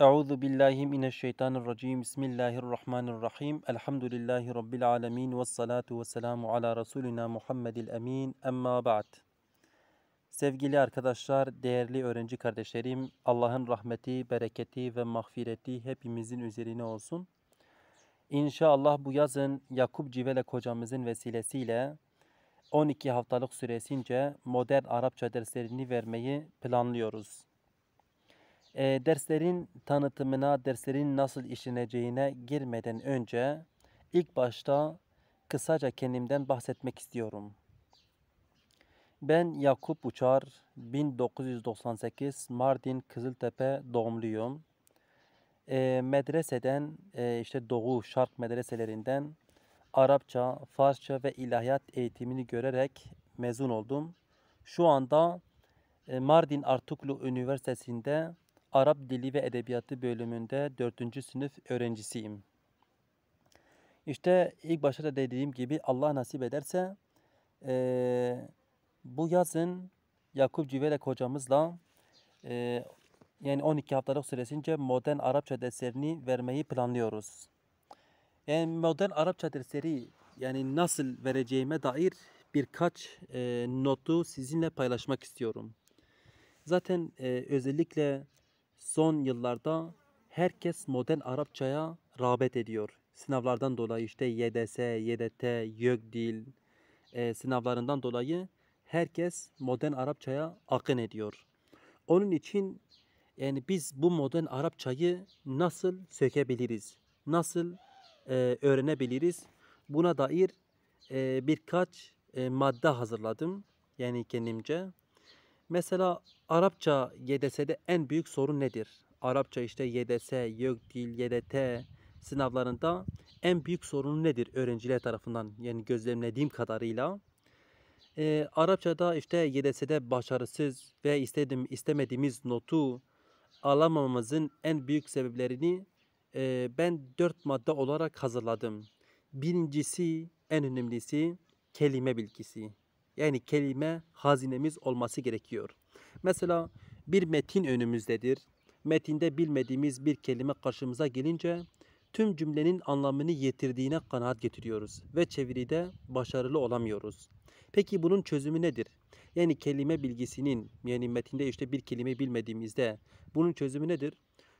Euzu billahi mineşşeytanirracim. Bismillahirrahmanirrahim. Elhamdülillahi rabbil alamin ve salatu vesselamu ala resulina Muhammedil emin. Emma ba'd. Sevgili arkadaşlar, değerli öğrenci kardeşlerim, Allah'ın rahmeti, bereketi ve mağfireti hepimizin üzerine olsun. İnşallah bu yazın Yakup Civelek hocamızın vesilesiyle 12 haftalık süresince modern Arapça derslerini vermeyi planlıyoruz. E, derslerin tanıtımına, derslerin nasıl işleneceğine girmeden önce ilk başta kısaca kendimden bahsetmek istiyorum. Ben Yakup Uçar, 1998 Mardin Kızıltepe doğumluyum. E, medreseden, e, işte Doğu Şark medreselerinden Arapça, Farsça ve ilahiyat eğitimini görerek mezun oldum. Şu anda Mardin Artuklu Üniversitesi'nde Arap Dili ve Edebiyatı bölümünde 4. sınıf öğrencisiyim. İşte ilk başta da dediğim gibi Allah nasip ederse e, bu yazın Yakup Cüvelek hocamızla e, yani 12 haftalık süresince modern Arapça derslerini vermeyi planlıyoruz. Yani modern Arapça dersleri yani nasıl vereceğime dair birkaç e, notu sizinle paylaşmak istiyorum. Zaten e, özellikle Son yıllarda herkes modern Arapçaya rağbet ediyor. Sınavlardan dolayı işte YDS, YDT, YÖGDİL e, sınavlarından dolayı herkes modern Arapçaya akın ediyor. Onun için yani biz bu modern Arapçayı nasıl sökebiliriz? Nasıl e, öğrenebiliriz? Buna dair e, birkaç e, madde hazırladım. Yani kendimce. Mesela Arapça YDS'de en büyük sorun nedir? Arapça işte YDS, YÖKDİL, YDT sınavlarında en büyük sorunu nedir öğrenciler tarafından? Yani gözlemlediğim kadarıyla. E, Arapçada işte YDS'de başarısız ve istedim, istemediğimiz notu alamamamızın en büyük sebeplerini e, ben dört madde olarak hazırladım. Birincisi, en önemlisi kelime bilgisi. Yani kelime hazinemiz olması gerekiyor. Mesela bir metin önümüzdedir. Metinde bilmediğimiz bir kelime karşımıza gelince tüm cümlenin anlamını yitirdiğine kanaat getiriyoruz ve çeviride başarılı olamıyoruz. Peki bunun çözümü nedir? Yani kelime bilgisinin yani metinde işte bir kelime bilmediğimizde bunun çözümü nedir?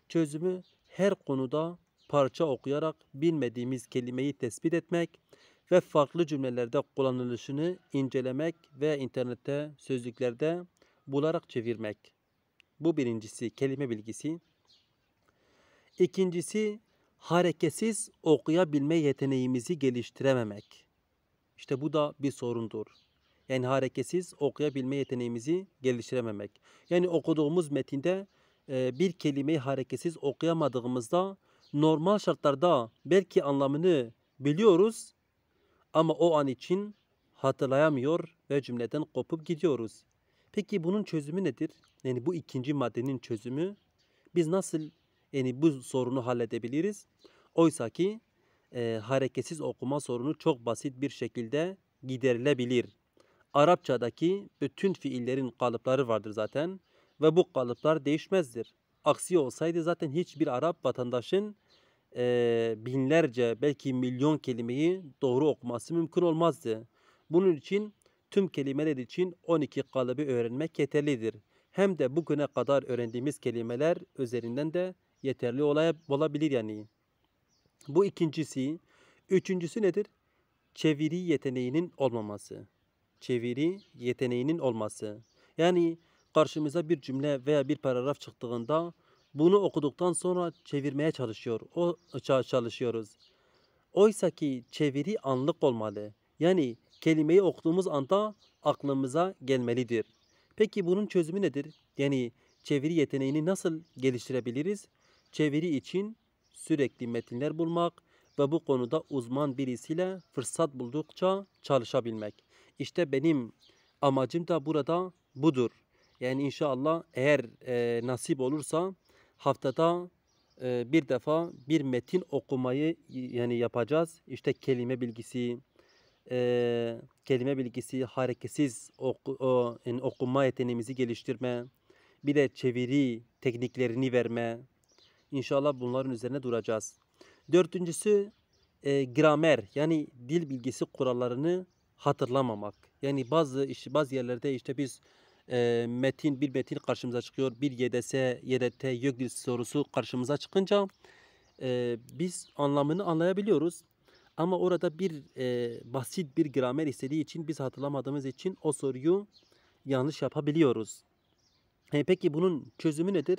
Çözümü her konuda parça okuyarak bilmediğimiz kelimeyi tespit etmek ve farklı cümlelerde kullanılışını incelemek ve internette sözlüklerde bularak çevirmek. Bu birincisi kelime bilgisi. İkincisi hareketsiz okuyabilme yeteneğimizi geliştirememek. İşte bu da bir sorundur. Yani hareketsiz okuyabilme yeteneğimizi geliştirememek. Yani okuduğumuz metinde e, bir kelimeyi hareketsiz okuyamadığımızda normal şartlarda belki anlamını biliyoruz ama o an için hatırlayamıyor ve cümleden kopup gidiyoruz. Peki bunun çözümü nedir? Yani bu ikinci maddenin çözümü biz nasıl yani bu sorunu halledebiliriz? Oysa ki e, hareketsiz okuma sorunu çok basit bir şekilde giderilebilir. Arapçadaki bütün fiillerin kalıpları vardır zaten ve bu kalıplar değişmezdir. Aksi olsaydı zaten hiçbir Arap vatandaşın e, binlerce belki milyon kelimeyi doğru okuması mümkün olmazdı. Bunun için tüm kelimeler için 12 kalıbı öğrenmek yeterlidir. Hem de bugüne kadar öğrendiğimiz kelimeler üzerinden de yeterli olabilir yani. Bu ikincisi. Üçüncüsü nedir? Çeviri yeteneğinin olmaması. Çeviri yeteneğinin olması. Yani karşımıza bir cümle veya bir paragraf çıktığında bunu okuduktan sonra çevirmeye çalışıyor. O çalışıyoruz. Oysa ki çeviri anlık olmalı. Yani kelimeyi okuduğumuz anda aklımıza gelmelidir. Peki bunun çözümü nedir? Yani çeviri yeteneğini nasıl geliştirebiliriz? Çeviri için sürekli metinler bulmak ve bu konuda uzman birisiyle fırsat buldukça çalışabilmek. İşte benim amacım da burada budur. Yani inşallah eğer e, nasip olursa haftada e, bir defa bir metin okumayı yani yapacağız. İşte kelime bilgisi, e, kelime bilgisi, hareketsiz oku, o, yani okuma yeteneğimizi geliştirme, bir de çeviri tekniklerini verme. İnşallah bunların üzerine duracağız. Dördüncüsü e, gramer yani dil bilgisi kurallarını hatırlamamak. Yani bazı iş, bazı yerlerde işte biz e, metin bir metin karşımıza çıkıyor. Bir YDS, YDT, YÖGDİ sorusu karşımıza çıkınca e, biz anlamını anlayabiliyoruz. Ama orada bir e, basit bir gramer istediği için biz hatırlamadığımız için o soruyu yanlış yapabiliyoruz. E, peki bunun çözümü nedir?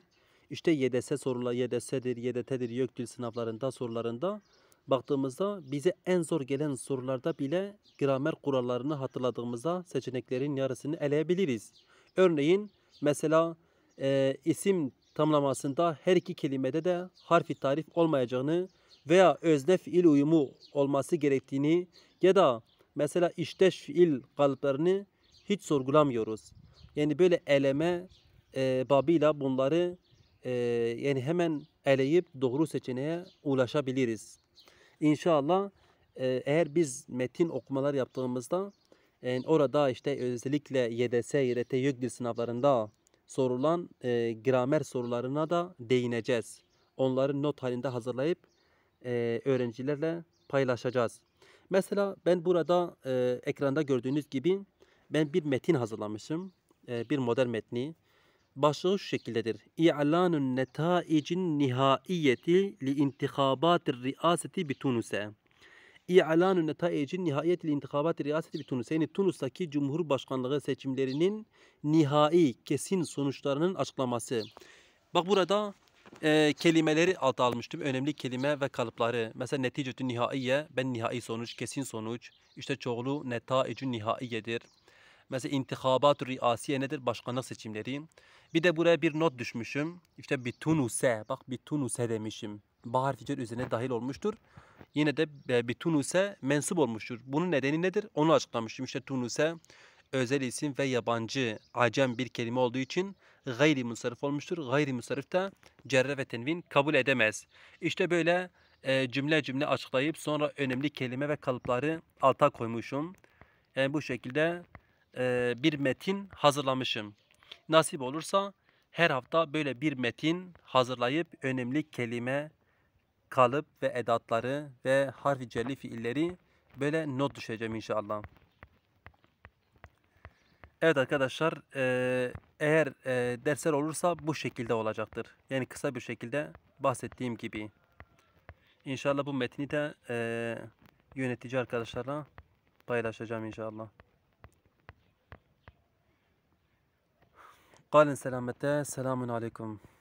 İşte YDS soruları YDS'dir, YDT'dir, YÖKDİL sınavlarında sorularında baktığımızda bize en zor gelen sorularda bile gramer kurallarını hatırladığımızda seçeneklerin yarısını eleyebiliriz. Örneğin mesela e, isim tamlamasında her iki kelimede de harfi tarif olmayacağını veya özne fiil uyumu olması gerektiğini ya da mesela işteş fiil kalıplarını hiç sorgulamıyoruz. Yani böyle eleme e, babıyla bunları e, yani hemen eleyip doğru seçeneğe ulaşabiliriz. İnşallah e, eğer biz metin okumalar yaptığımızda orada işte özellikle YDS, YRT, YÖGDİL sınavlarında sorulan e, gramer sorularına da değineceğiz. Onları not halinde hazırlayıp e, öğrencilerle paylaşacağız. Mesela ben burada e, ekranda gördüğünüz gibi ben bir metin hazırlamışım. E, bir model metni. Başlığı şu şekildedir. İ'lanun netaicin nihaiyeti li intikabatir riaseti bitunuse. Tunus'e İ'lanun netaicin nihayetil intikabat riyaseti bir Tunus. Yani Tunus'taki Cumhurbaşkanlığı seçimlerinin nihai kesin sonuçlarının açıklaması. Bak burada e, kelimeleri alt almıştım. Önemli kelime ve kalıpları. Mesela neticetü nihaiye, ben nihai sonuç, kesin sonuç. İşte çoğulu netaicü nihaiyedir. Mesela intikabat riyasiye nedir? Başkanlık seçimleri. Bir de buraya bir not düşmüşüm. İşte bir Tunus'e, bak bir Tunus'e demişim. Bahar Ficer üzerine dahil olmuştur yine de bir Tunus'a mensup olmuştur. Bunun nedeni nedir? Onu açıklamıştım. İşte Tunus'a özel isim ve yabancı acem bir kelime olduğu için gayri musarif olmuştur. Gayri musarif de cerre ve tenvin kabul edemez. İşte böyle e, cümle cümle açıklayıp sonra önemli kelime ve kalıpları alta koymuşum. Yani bu şekilde e, bir metin hazırlamışım. Nasip olursa her hafta böyle bir metin hazırlayıp önemli kelime kalıp ve edatları ve harfi celli fiilleri böyle not düşeceğim inşallah. Evet arkadaşlar e, eğer e, dersler olursa bu şekilde olacaktır. Yani kısa bir şekilde bahsettiğim gibi. İnşallah bu metni de e, yönetici arkadaşlarla paylaşacağım inşallah. Kalın selamete selamun aleyküm.